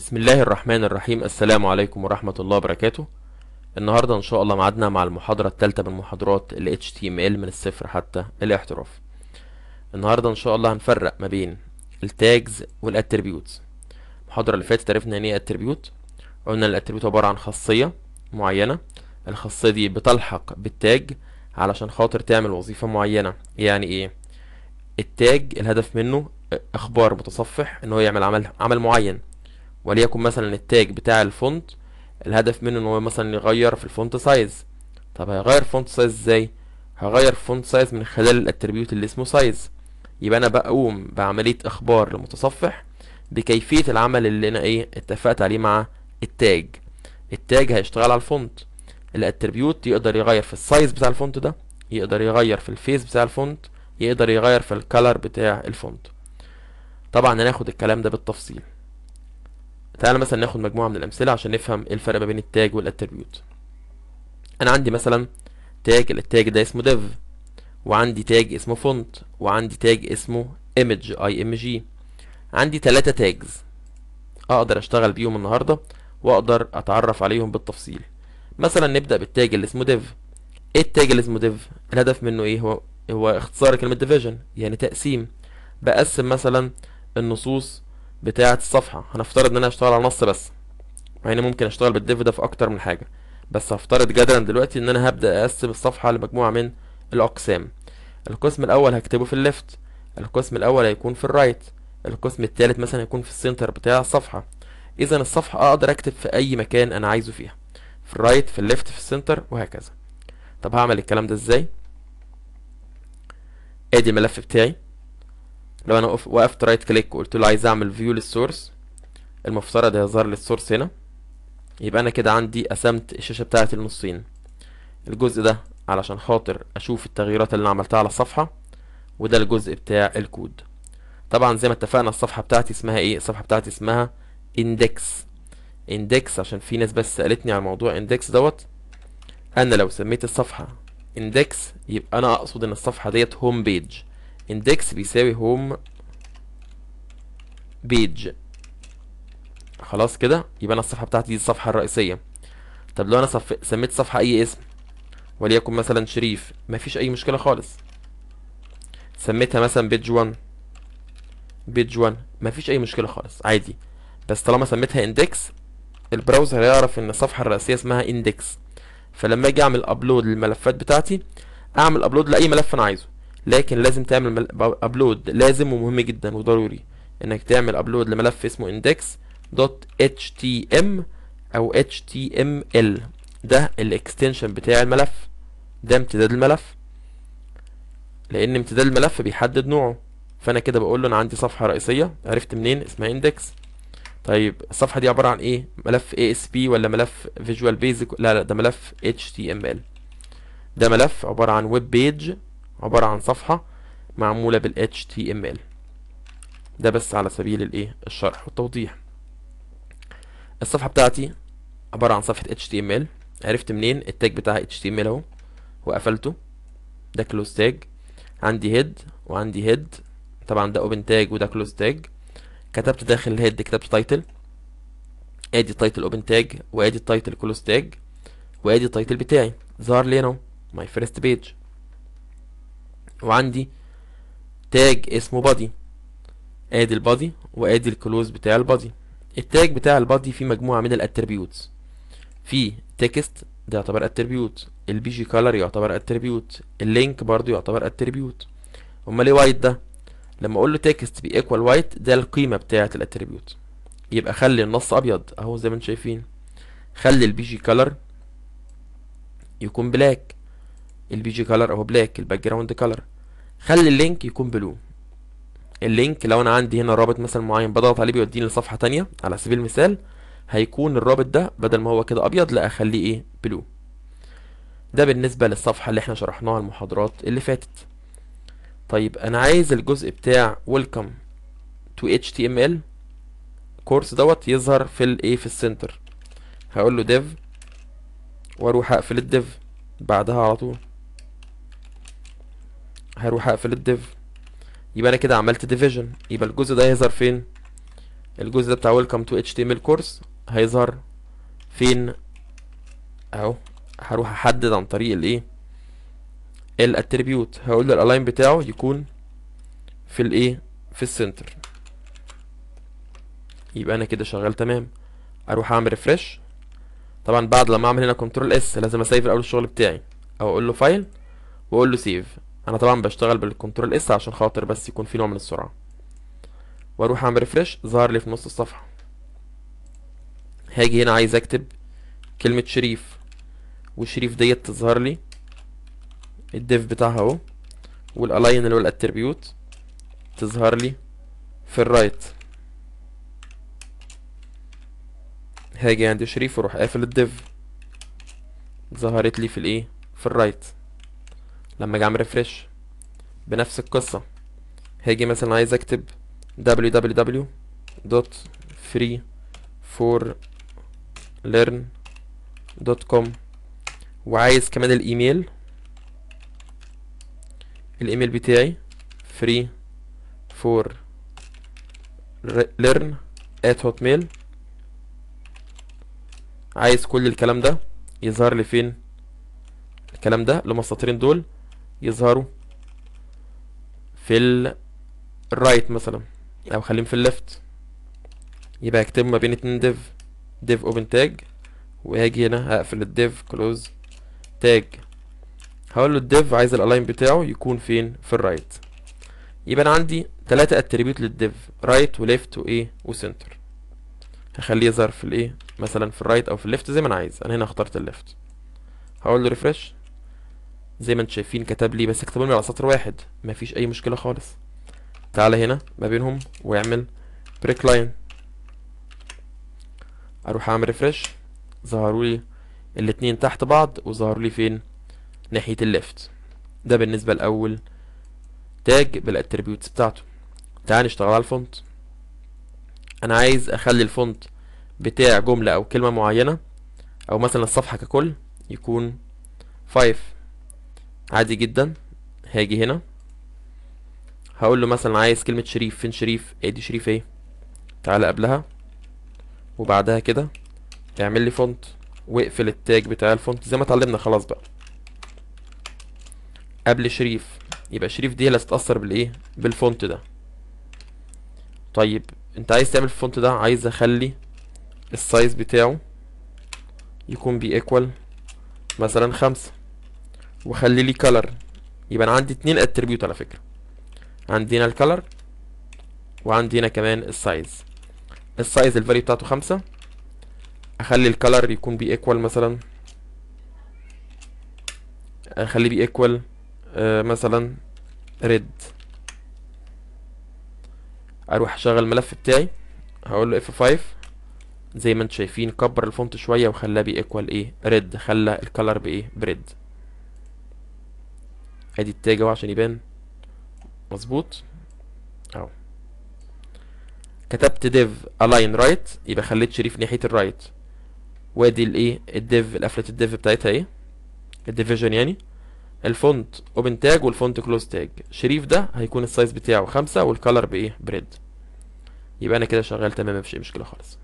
بسم الله الرحمن الرحيم السلام عليكم ورحمة الله وبركاته النهاردة ان شاء الله معدنا مع المحاضرة الثالثة من محاضرات ال HTML من الصفر حتى الاحتراف النهاردة ان شاء الله هنفرق ما بين التاجز والاتريبيوتس المحاضرة اللي فاتت عرفنا يعني ايه اتريبيوت قلنا الاتريبيوت عبارة عن خاصية معينة الخاصية دي بتلحق بالتاج علشان خاطر تعمل وظيفة معينة يعني ايه التاج الهدف منه اخبار متصفح ان هو يعمل عمل عمل معين وليكن مثلا التاج بتاع الفونت الهدف منه ان هو مثلا يغير في الفونت سايز طب هيغير فونت سايز ازاي هغير فونت سايز من خلال الاتريبيوت اللي اسمه سايز يبقى انا بقوم بعمليه اخبار للمتصفح بكيفيه العمل اللي انا ايه اتفقت عليه مع التاج التاج هيشتغل على الفونت الاتريبيوت يقدر يغير في السايز بتاع الفونت ده يقدر يغير في الفيس بتاع الفونت يقدر يغير في الكلر بتاع الفونت طبعا هناخد الكلام ده بالتفصيل تعالى مثلا ناخد مجموعة من الأمثلة عشان نفهم ايه الفرق ما بين التاج والأتربيوت أنا عندي مثلا تاج التاج ده اسمه ديف وعندي تاج اسمه فونت وعندي تاج اسمه image img عندي تلاتة تاجز أقدر أشتغل بيهم النهاردة وأقدر أتعرف عليهم بالتفصيل مثلا نبدأ بالتاج اللي اسمه ديف ايه التاج اللي اسمه ديف؟ الهدف منه ايه هو هو اختصار كلمة division يعني تقسيم بقسم مثلا النصوص بتاعة الصفحة هنفترض ان انا هشتغل على نص بس مع ان ممكن اشتغل بالديف ده في اكتر من حاجة بس هفترض جدلا دلوقتي ان انا هبدأ اقسم الصفحة لمجموعة من الاقسام القسم الاول هكتبه في الليفت القسم الاول هيكون في الرايت القسم التالت مثلا هيكون في السنتر بتاع الصفحة اذا الصفحة اقدر اكتب في اي مكان انا عايزه فيها في الرايت في الليفت في السنتر وهكذا طب هعمل الكلام ده ازاي ادي الملف بتاعي لو انا وقفت رايت كليك وقلت له عايز اعمل فيو للسورس المفترض هيظهر لي السورس هنا يبقى انا كده عندي قسمت الشاشه بتاعتي لنصين الجزء ده علشان خاطر اشوف التغييرات اللي انا عملتها على الصفحه وده الجزء بتاع الكود طبعا زي ما اتفقنا الصفحه بتاعتي اسمها ايه الصفحه بتاعتي اسمها اندكس اندكس عشان في ناس بس سالتني على موضوع اندكس دوت انا لو سميت الصفحه اندكس يبقى انا اقصد ان الصفحه ديت هوم بيج index بيساوي home page خلاص كده يبقى انا الصفحه بتاعتي دي الصفحه الرئيسيه طب لو انا صف... سميت صفحه اي اسم وليكن مثلا شريف مفيش اي مشكله خالص سميتها مثلا بيج 1 بيج 1 مفيش اي مشكله خالص عادي بس طالما سميتها اندكس البراوزر هيعرف ان الصفحه الرئيسيه اسمها اندكس فلما اجي اعمل ابلود للملفات بتاعتي اعمل ابلود لاي ملف انا عايزه لكن لازم تعمل ابلود لازم ومهم جدا وضروري انك تعمل ابلود لملف اسمه index.htm او html ده الاكستنشن بتاع الملف ده امتداد الملف لان امتداد الملف بيحدد نوعه فانا كده بقول له انا عندي صفحه رئيسيه عرفت منين اسمها اندكس طيب الصفحه دي عباره عن ايه ملف ASP ولا ملف فيجوال بيزك لا لا ده ملف HTML ده ملف عباره عن ويب بيج عبارة عن صفحة معمولة بال HTML ده بس على سبيل الايه الشرح والتوضيح الصفحة بتاعتي عبارة عن صفحة HTML عرفت منين التاج بتاعها HTML اهو وقفلته ده كلوز تاج عندي هيد وعندي هيد طبعا ده اوبن تاج وده كلوز تاج كتبت داخل الهيد كتبت تايتل ادي التايتل اوبن تاج وادي التايتل كلوز تاج وادي التايتل بتاعي ظهر لي اهو ماي فيرست بيج وعندي تاج اسمه بادي ادي البادي وادي الكلوز بتاع البادي التاج بتاع البادي فيه مجموعة من الاتريبيوتس فيه تكست ده يعتبر اتريبيوت البي جي كالر يعتبر اتريبيوت اللينك برضو يعتبر اتريبيوت امال ايه وايت ده لما اقول له تكست بي ايكوال وايت ده القيمه بتاعه الاتريبيوت يبقى خلي النص ابيض اهو زي ما انتم شايفين خلي البي جي كالر يكون بلاك البي جي كلر اهو بلاك الباك جراوند كلر خلي اللينك يكون بلو اللينك لو انا عندي هنا رابط مثلا معين بضغط عليه بيوديني لصفحه تانية على سبيل المثال هيكون الرابط ده بدل ما هو كده ابيض لا اخليه ايه بلو ده بالنسبه للصفحه اللي احنا شرحناها المحاضرات اللي فاتت طيب انا عايز الجزء بتاع ويلكم تو تي ام ال كورس دوت يظهر في الايه في السنتر هقول له ديف واروح اقفل الديف بعدها على طول هروح اقفل الديف يبقى انا كده عملت ديفيجن يبقى الجزء ده هيظهر فين الجزء ده بتاع ويلكم تو اتش تي ام ال كورس هيظهر فين اهو هروح احدد عن طريق الايه الاتريبيوت هقول له الالاين بتاعه يكون في الايه في السنتر يبقى انا كده شغال تمام اروح اعمل ريفرش طبعا بعد لما اعمل هنا كنترول اس لازم اسيف الاول الشغل بتاعي او اقول له فايل واقول له سيف انا طبعا بشتغل بالكنترول اس عشان خاطر بس يكون في نوع من السرعه واروح اعمل ريفرش ظهر لي في نص الصفحه هاجي هنا عايز اكتب كلمه شريف والشريف ديت تظهر لي الديف بتاعها اهو والالاين اللي هو الاتريبيوت تظهر لي في الرايت هاجي عند شريف واروح قافل الديف ظهرت لي في الايه في الرايت لما اجي اعمل ريفرش بنفس القصه هاجي مثلا عايز اكتب www.free4learn.com وعايز كمان الايميل الايميل بتاعي free 4 learnhotmail عايز كل الكلام ده يظهر لي فين الكلام ده لما السطرين دول يظهروا في الرايت مثلا او يعني خليهم في اللفت يبقى هكتب ما بين اتنين ديف ديف اوبن تاج وهاجي هنا هقفل الديف كلوز تاج هقول له الديف عايز الالاين بتاعه يكون فين في الرايت يبقى انا عندي تلاتة اتريبيوت للديف رايت وليفت وايه وسنتر هخليه يظهر في الايه مثلا في الرايت او في الليفت زي ما انا عايز انا هنا اخترت الليفت هقول له ريفرش زي ما انتم شايفين كتب لي بس اكتبهم لي على سطر واحد مفيش اي مشكله خالص تعالى هنا ما بينهم واعمل بريك لاين اروح اعمل ريفرش ظهروا لي الاتنين تحت بعض وظهروا لي فين ناحيه الليفت ده بالنسبه لاول تاج بالاتريبيوتس بتاعته تعالى نشتغل على الفونت انا عايز اخلي الفونت بتاع جمله او كلمه معينه او مثلا الصفحه ككل يكون 5 عادي جدا هاجي هنا هقول له مثلا عايز كلمة شريف فين شريف ادي إيه شريف ايه تعالى قبلها وبعدها كده اعمل لي فونت واقفل التاج بتاع الفونت زي ما اتعلمنا خلاص بقى قبل شريف يبقى شريف دي اللي هتتأثر بالايه بالفونت ده طيب انت عايز تعمل الفونت ده عايز اخلي السايز بتاعه يكون بي ايكوال مثلا خمسة وخلي لي كلر يبقى انا عندي اتنين اتريبيوت على فكره عندي هنا الكلر هنا كمان السايز السايز الفاليو بتاعته خمسة اخلي الكلر يكون بي ايكوال مثلا اخليه بي ايكوال آه مثلا ريد اروح اشغل الملف بتاعي هقول له F5 زي ما انتم شايفين كبر الفونت شويه وخلاه بي ايكوال ايه ريد خلى الكلر بايه بريد ادي التاج اهو عشان يبان مظبوط اهو كتبت ديف الاين رايت يبقى خليت شريف ناحيه الرايت وادي الايه الديف قفله الديف بتاعتها ايه الديفيجن يعني الفونت اوبن تاج والفونت كلوز تاج شريف ده هيكون السايز بتاعه خمسة والكالر بايه بريد يبقى انا كده شغال تمام مفيش اي مشكله خالص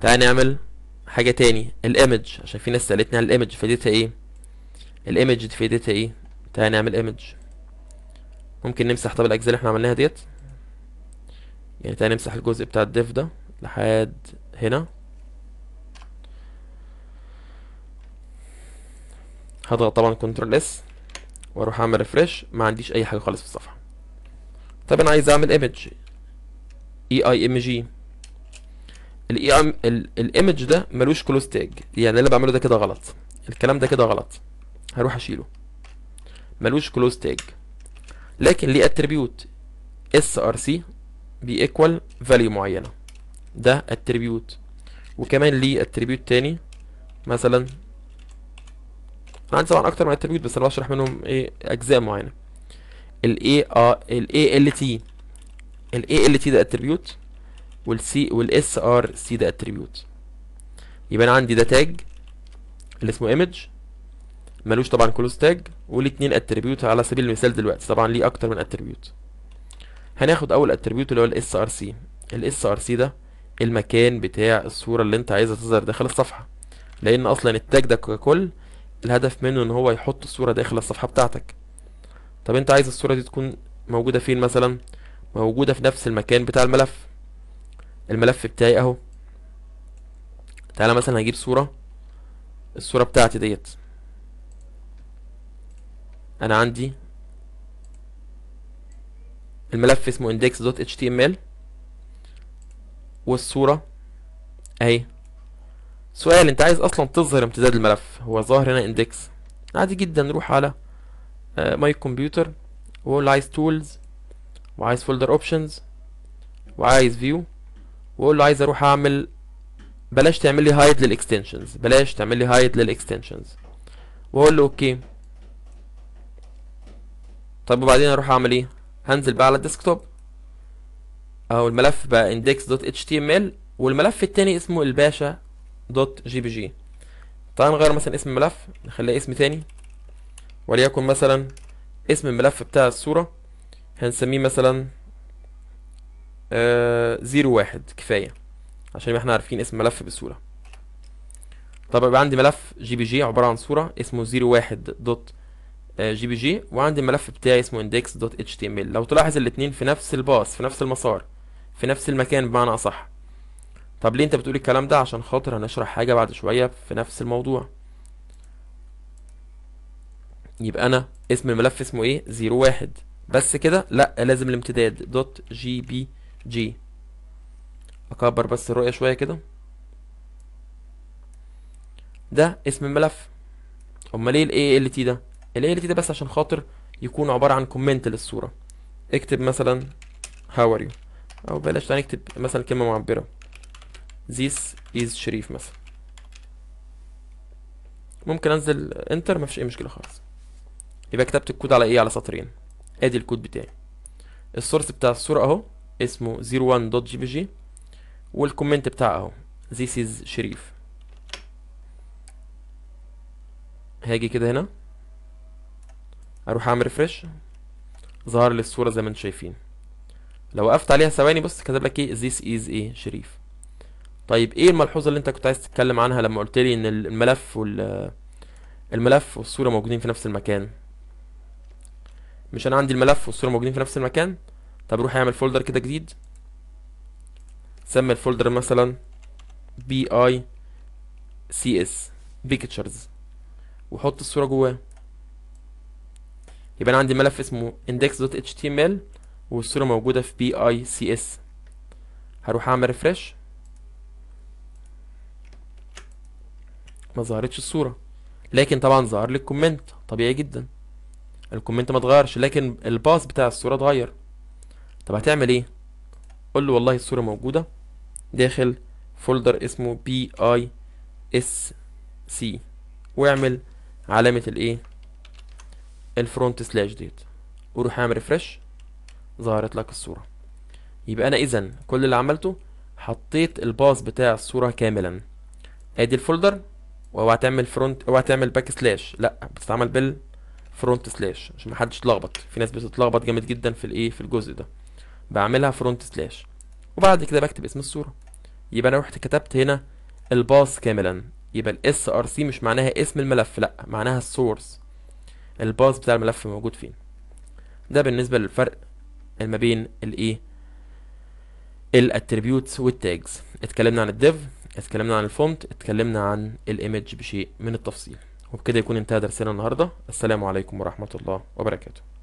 تعالى نعمل حاجه تاني الايمج عشان في ناس سالتني على الايمج فديتها ايه الايمج دي فايدتها ايه تعالى نعمل ايمج ممكن نمسح طب الاجزاء اللي احنا عملناها ديت يعني تعالى نمسح الجزء بتاع الديف ده لحد هنا هضغط طبعا كنترول اس واروح اعمل ريفرش ما عنديش اي حاجه خالص في الصفحه طب انا عايز اعمل ايمج اي اي ام جي الايمج ده ملوش كلوز تاج يعني اللي بعمله ده كده غلط الكلام ده كده غلط هروح اشيله ملوش كلوز تاج لكن ليه اتريبيوت اس ار سي بيكوال فاليو معينه ده اتريبيوت وكمان ليه اتريبيوت تاني مثلا انا عندي طبعا اكتر من اتريبيوت بس انا بشرح منهم ايه اجزاء معينه ال اي ال اي ال تي ال اي ال تي ده اتريبيوت وال سي وال اس ار سي ده اتريبيوت يبقى انا عندي ده تاج اللي اسمه image ملوش طبعا كلوز تاج وليه اتنين اتريبيوت على سبيل المثال دلوقتي طبعا ليه اكتر من اتريبيوت هناخد اول اتريبيوت اللي هو الاس ار سي الاس ار سي ده المكان بتاع الصوره اللي انت عايزها تظهر داخل الصفحه لان اصلا التاج ده ككل الهدف منه ان هو يحط الصوره داخل الصفحه بتاعتك طب انت عايز الصوره دي تكون موجوده فين مثلا موجوده في نفس المكان بتاع الملف الملف بتاعي اهو تعالى مثلا هجيب صوره الصوره بتاعتي ديت انا عندي الملف اسمه index.html والصورة اهي سؤال انت عايز اصلا تظهر امتداد الملف هو ظاهر هنا index عادي جدا نروح على ماي كمبيوتر واقول عايز tools وعايز folder options وعايز view واقول له عايز اروح اعمل بلاش تعمل لي هايد للاكستنشنز بلاش تعمل لي هايد للاكستنشنز واقول له اوكي طيب وبعدين اروح اعمل ايه هنزل بقى على الديسكتوب اهو الملف بقى index.html والملف التاني اسمه الباشا دوت جي بي جي تعال نغير مثلا اسم الملف نخليه اسم تاني وليكن مثلا اسم الملف بتاع الصورة هنسميه مثلا آه زيرو واحد كفاية عشان احنا عارفين اسم الملف بالصورة طب يبقى عندي ملف جي بي جي عبارة عن صورة اسمه زيرو واحد دوت آه، جي بي جي وعندي الملف بتاعي اسمه index.html دوت اتش تي ام ال لو تلاحظ الاثنين في نفس الباص في نفس المسار في نفس المكان بمعنى اصح طب ليه انت بتقول الكلام ده عشان خاطر هنشرح حاجه بعد شويه في نفس الموضوع يبقى انا اسم الملف اسمه ايه 01 بس كده لا لازم الامتداد دوت جي بي جي اكبر بس الرؤيه شويه كده ده اسم الملف امال ايه الاي ال تي ده الاليتي ده بس عشان خاطر يكون عبارة عن كومنت للصورة اكتب مثلا هاو ار يو او بلاش تعالى نكتب مثلا كلمة معبرة this is شريف مثلا ممكن انزل انتر مفيش اي مشكلة خالص يبقى كتبت الكود على ايه على سطرين ادي الكود بتاعي السورس بتاع الصورة اهو اسمه 01.jpg والكومنت بتاعه اهو this is شريف هاجي كده هنا اروح اعمل ريفرش ظهر لي الصوره زي ما انتم شايفين لو وقفت عليها ثواني بص كتب لك ايه ذيس از ايه شريف طيب ايه الملحوظه اللي انت كنت عايز تتكلم عنها لما قلت لي ان الملف وال الملف والصوره موجودين في نفس المكان مش انا عندي الملف والصوره موجودين في نفس المكان طب روح اعمل فولدر كده جديد سمي الفولدر مثلا بي اي سي اس بيكتشرز وحط الصوره جواه يبقى انا عندي ملف اسمه index.html والصوره موجوده في bics هروح اعمل ريفرش ما ظهرتش الصوره لكن طبعا ظهر لي الكومنت طبيعي جدا الكومنت ما اتغيرش لكن الباس بتاع الصوره اتغير طب هتعمل ايه قول له والله الصوره موجوده داخل فولدر اسمه bics واعمل علامه الايه الفرونت سلاش ديت وروح اعمل ريفرش ظهرت لك الصوره يبقى انا اذا كل اللي عملته حطيت الباص بتاع الصوره كاملا ادي الفولدر واوعى تعمل فرونت اوعى تعمل باك سلاش لا بتتعمل بالفرونت سلاش عشان محدش يتلخبط في ناس بتتلخبط جامد جدا في الايه في الجزء ده بعملها فرونت سلاش وبعد كده بكتب اسم الصوره يبقى انا رحت كتبت هنا الباص كاملا يبقى الاس ار سي مش معناها اسم الملف لا معناها السورس الباث بتاع الملف موجود فين ده بالنسبة للفرق ما بين الايه الاتريبيوتس والتاجز اتكلمنا عن الديف اتكلمنا عن الفونت اتكلمنا عن الايمج بشيء من التفصيل وبكده يكون انتهى درسنا النهارده السلام عليكم ورحمة الله وبركاته